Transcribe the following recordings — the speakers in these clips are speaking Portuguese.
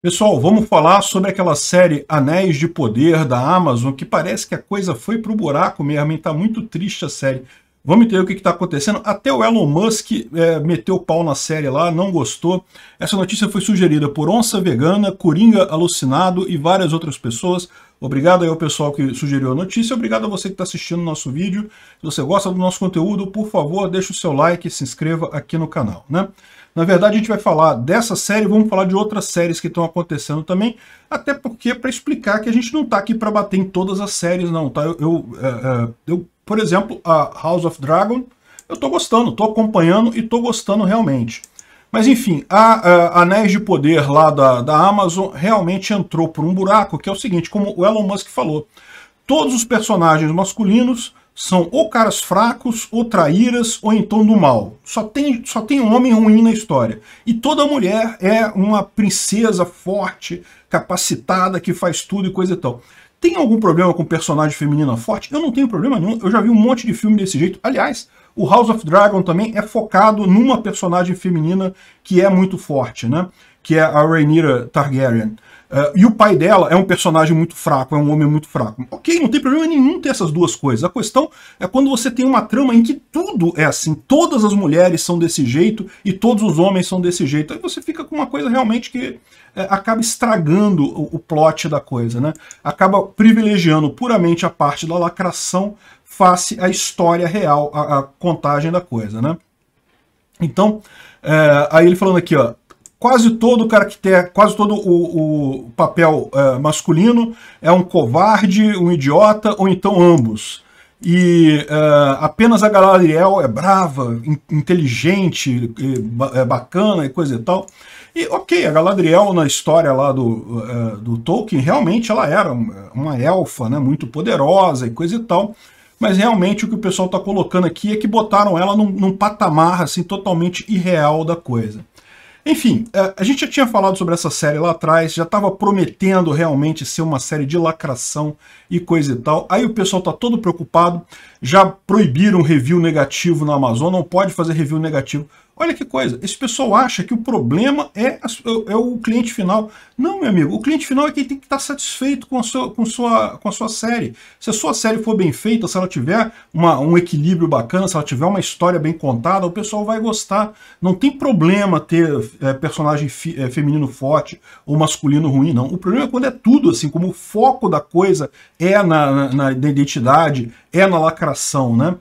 Pessoal, vamos falar sobre aquela série Anéis de Poder da Amazon, que parece que a coisa foi pro buraco mesmo, hein? Tá muito triste a série. Vamos entender o que está acontecendo. Até o Elon Musk é, meteu o pau na série lá, não gostou. Essa notícia foi sugerida por Onça Vegana, Coringa Alucinado e várias outras pessoas. Obrigado aí ao pessoal que sugeriu a notícia. Obrigado a você que está assistindo o nosso vídeo. Se você gosta do nosso conteúdo, por favor, deixa o seu like e se inscreva aqui no canal, né? Na verdade, a gente vai falar dessa série, vamos falar de outras séries que estão acontecendo também, até porque é para explicar que a gente não está aqui para bater em todas as séries, não, tá? Eu, eu, é, é eu, por exemplo, a House of Dragon, eu estou gostando, estou acompanhando e estou gostando realmente. Mas enfim, a, a Anéis de Poder lá da, da Amazon realmente entrou por um buraco, que é o seguinte, como o Elon Musk falou, todos os personagens masculinos são ou caras fracos, ou traíras, ou então do mal. Só tem, só tem homem ruim na história. E toda mulher é uma princesa forte, capacitada, que faz tudo e coisa e tal. Tem algum problema com personagem feminina forte? Eu não tenho problema nenhum. Eu já vi um monte de filme desse jeito. Aliás, o House of Dragon também é focado numa personagem feminina que é muito forte, né? Que é a Rhaenyra Targaryen. Uh, e o pai dela é um personagem muito fraco, é um homem muito fraco. Ok, não tem problema nenhum ter essas duas coisas. A questão é quando você tem uma trama em que tudo é assim, todas as mulheres são desse jeito e todos os homens são desse jeito. Aí você fica com uma coisa realmente que é, acaba estragando o, o plot da coisa, né? Acaba privilegiando puramente a parte da lacração face à história real, à, contagem da coisa, né? Então, é, aí ele falando aqui, ó, quase todo caractere, quase todo o, o papel é, masculino é um covarde, um idiota ou então ambos. E é, apenas a Galadriel é brava, in, inteligente, é bacana e coisa e tal. E ok, a Galadriel na história lá do, é, do Tolkien, realmente ela era uma elfa né, muito poderosa e coisa e tal. Mas realmente o que o pessoal está colocando aqui é que botaram ela num, num patamar assim, totalmente irreal da coisa. Enfim, é, a gente já tinha falado sobre essa série lá atrás, já estava prometendo realmente ser uma série de lacração e coisa e tal. Aí o pessoal está todo preocupado, já proibiram review negativo na Amazon, não pode fazer review negativo Olha que coisa, esse pessoal acha que o problema é, é, é o cliente final. Não, meu amigo, o cliente final é quem tem que estar satisfeito com a sua, com sua, com a sua série. Se a sua série for bem feita, se ela tiver uma, um equilíbrio bacana, se ela tiver uma história bem contada, o pessoal vai gostar. Não tem problema ter é, personagem fi, é, feminino forte ou masculino ruim, não. O problema é quando é tudo assim, como o foco da coisa é na, na, na identidade, é na lacração, né?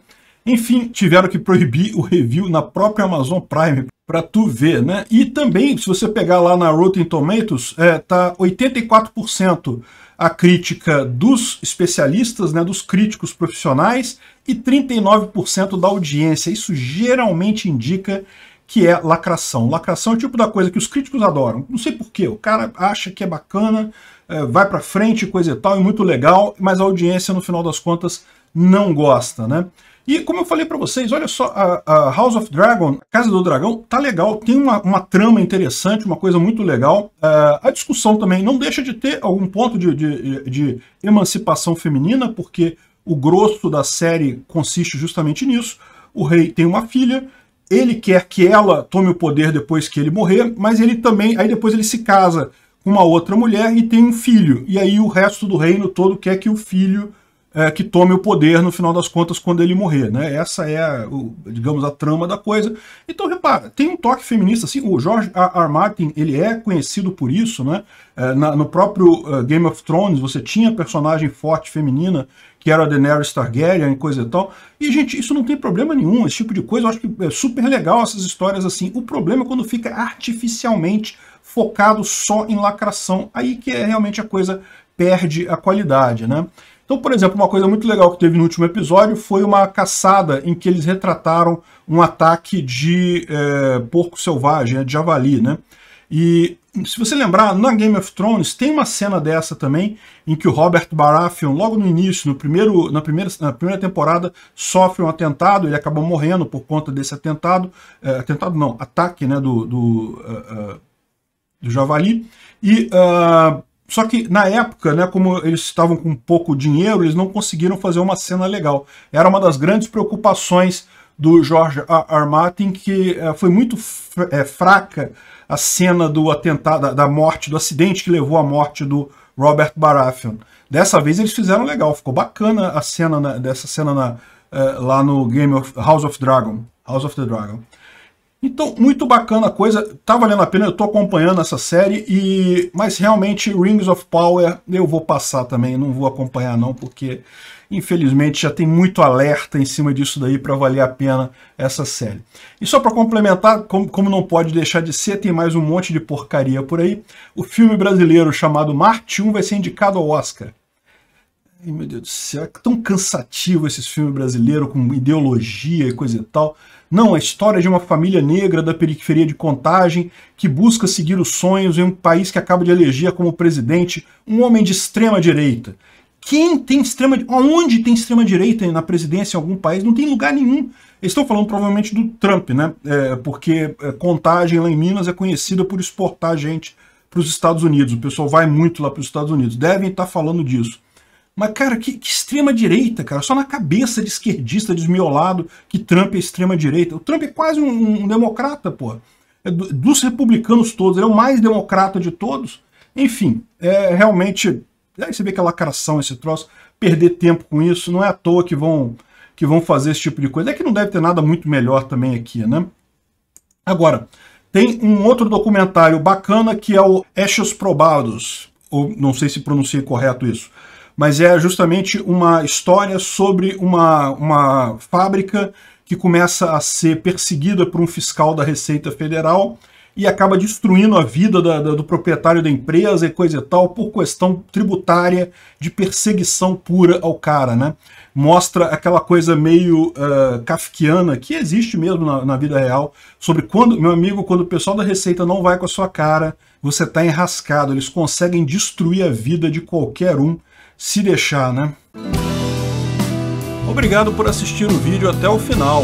Enfim, tiveram que proibir o review na própria Amazon Prime para tu ver, né? E também, se você pegar lá na Rotten Tomatoes, é, tá 84% a crítica dos especialistas, né, dos críticos profissionais e 39% da audiência. Isso geralmente indica que é lacração. Lacração é o tipo da coisa que os críticos adoram. Não sei porquê, o cara acha que é bacana, é, vai para frente, coisa e tal, é muito legal, mas a audiência, no final das contas, não gosta, né? E como eu falei para vocês, olha só, a, a, House of Dragon, Casa do Dragão, tá legal, tem uma, uma trama interessante, uma coisa muito legal. Uh, a discussão também não deixa de ter algum ponto de, de, de emancipação feminina, porque o grosso da série consiste justamente nisso. O rei tem uma filha, ele quer que ela tome o poder depois que ele morrer, mas ele também, aí depois ele se casa com uma outra mulher e tem um filho. E aí o resto do reino todo quer que o filho é, que tome o poder no final das contas quando ele morrer. Né? Essa é, a, o, digamos, a trama da coisa. Então, repara, tem um toque feminista. Assim, o George R. R. Martin ele é conhecido por isso. Né? É, na, no próprio uh, Game of Thrones, você tinha personagem forte feminina que era a Daenerys Targaryen e coisa e tal. E, gente, isso não tem problema nenhum, esse tipo de coisa. Eu acho que é super legal essas histórias assim. O problema é quando fica artificialmente focado só em lacração. Aí que é realmente a coisa perde a qualidade, né? Então, por exemplo, uma coisa muito legal que teve no último episódio foi uma caçada em que eles retrataram um ataque de é, porco selvagem, né, de javali, né? E se você lembrar, na Game of Thrones tem uma cena dessa também, em que o Robert Baratheon, logo no início, no primeiro, na, primeira, na primeira temporada, sofre um atentado, ele acaba morrendo por conta desse atentado, é, atentado não, ataque né, do, do, uh, uh, do Javali, e uh, só que na época, né, como eles estavam com pouco dinheiro, eles não conseguiram fazer uma cena legal. Era uma das grandes preocupações do George R. R. Martin, que é, foi muito é, fraca a cena do atentado, da, da, morte, do acidente que levou à morte do Robert Baratheon. Dessa vez eles fizeram legal, ficou bacana a cena na, dessa cena na, é, lá no Game of House of Dragon, House of the Dragon. Então, muito bacana a coisa, tá valendo a pena, eu tô acompanhando essa série, e mas realmente Rings of Power eu vou passar também, não vou acompanhar não, porque infelizmente já tem muito alerta em cima disso daí para valer a pena essa série. E só para complementar, como, como, não pode deixar de ser, tem mais um monte de porcaria por aí, o filme brasileiro chamado Marte 1 vai ser indicado ao Oscar. Ai, meu Deus do céu, é tão cansativo esses filmes brasileiros com ideologia e coisa e tal. Não, a história é de uma família negra da periferia de Contagem que busca seguir os sonhos em um país que acaba de eleger como presidente um homem de extrema direita. Quem tem extrema onde tem extrema direita na presidência em algum país? Não tem lugar nenhum. Estou falando provavelmente do Trump, né? É, porque é, Contagem lá em Minas é conhecida por exportar gente para os Estados Unidos. O pessoal vai muito lá para os Estados Unidos. Devem estar falando disso. Mas, cara, que, que extrema-direita, cara? Só na cabeça de esquerdista desmiolado que Trump é extrema-direita. O Trump é quase um, um democrata, pô. É do, dos republicanos todos, ele é o mais democrata de todos. Enfim, é realmente. Aí você vê que é lacração esse troço. Perder tempo com isso, não é à toa que vão, que vão fazer esse tipo de coisa. É que não deve ter nada muito melhor também aqui, né? Agora, tem um outro documentário bacana que é o Ashes Probados, ou não sei se pronunciei correto isso mas é justamente uma história sobre uma, uma fábrica que começa a ser perseguida por um fiscal da Receita Federal e acaba destruindo a vida da, da, do proprietário da empresa e coisa e tal, por questão tributária de perseguição pura ao cara, né? Mostra aquela coisa meio uh, kafkiana que existe mesmo na, na, vida real, sobre quando, meu amigo, quando o pessoal da Receita não vai com a sua cara, você tá enrascado, eles conseguem destruir a vida de qualquer um se deixar, né? Obrigado por assistir o vídeo até o final.